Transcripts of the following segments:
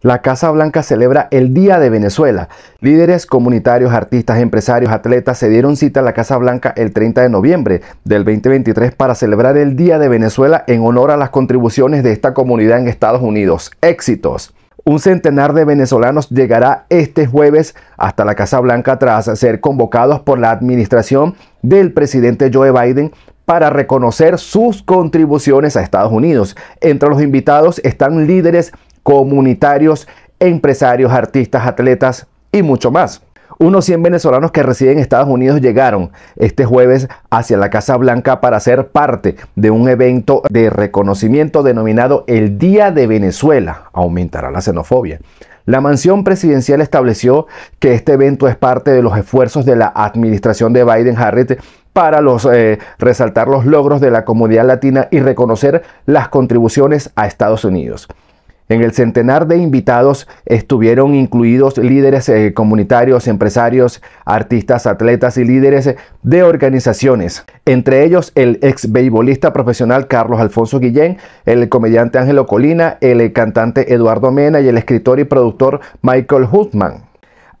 La Casa Blanca celebra el Día de Venezuela. Líderes comunitarios, artistas, empresarios, atletas se dieron cita a la Casa Blanca el 30 de noviembre del 2023 para celebrar el Día de Venezuela en honor a las contribuciones de esta comunidad en Estados Unidos. Éxitos. Un centenar de venezolanos llegará este jueves hasta la Casa Blanca tras ser convocados por la administración del presidente Joe Biden para reconocer sus contribuciones a Estados Unidos. Entre los invitados están líderes comunitarios, empresarios, artistas, atletas y mucho más. Unos 100 venezolanos que residen en Estados Unidos llegaron este jueves hacia la Casa Blanca para ser parte de un evento de reconocimiento denominado el Día de Venezuela. Aumentará la xenofobia. La mansión presidencial estableció que este evento es parte de los esfuerzos de la administración de Biden Harris para eh, resaltar los logros de la comunidad latina y reconocer las contribuciones a Estados Unidos. En el centenar de invitados estuvieron incluidos líderes eh, comunitarios, empresarios, artistas, atletas y líderes de organizaciones, entre ellos el ex beisbolista profesional Carlos Alfonso Guillén, el comediante Ángelo Colina, el cantante Eduardo Mena y el escritor y productor Michael Huffman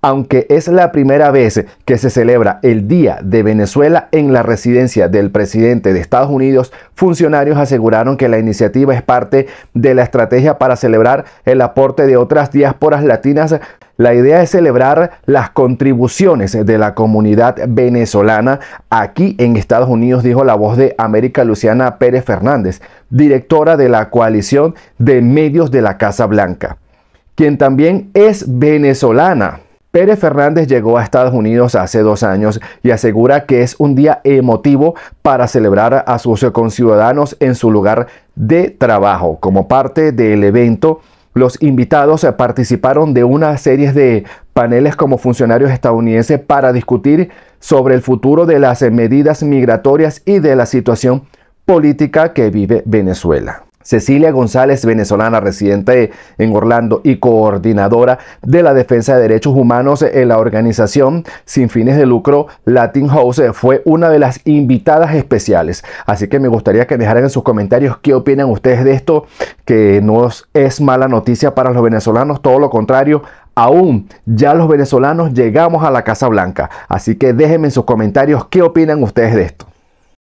aunque es la primera vez que se celebra el Día de Venezuela en la residencia del presidente de Estados Unidos, funcionarios aseguraron que la iniciativa es parte de la estrategia para celebrar el aporte de otras diásporas latinas la idea es celebrar las contribuciones de la comunidad venezolana aquí en Estados Unidos, dijo la voz de América Luciana Pérez Fernández, directora de la coalición de medios de la Casa Blanca, quien también es venezolana. Pérez Fernández llegó a Estados Unidos hace dos años y asegura que es un día emotivo para celebrar a sus conciudadanos en su lugar de trabajo. Como parte del evento, los invitados participaron de una serie de paneles como funcionarios estadounidenses para discutir sobre el futuro de las medidas migratorias y de la situación política que vive Venezuela. Cecilia González, venezolana residente en Orlando y coordinadora de la defensa de derechos humanos en la organización sin fines de lucro Latin House, fue una de las invitadas especiales. Así que me gustaría que dejaran en sus comentarios qué opinan ustedes de esto, que no es mala noticia para los venezolanos, todo lo contrario, aún ya los venezolanos llegamos a la Casa Blanca. Así que déjenme en sus comentarios qué opinan ustedes de esto.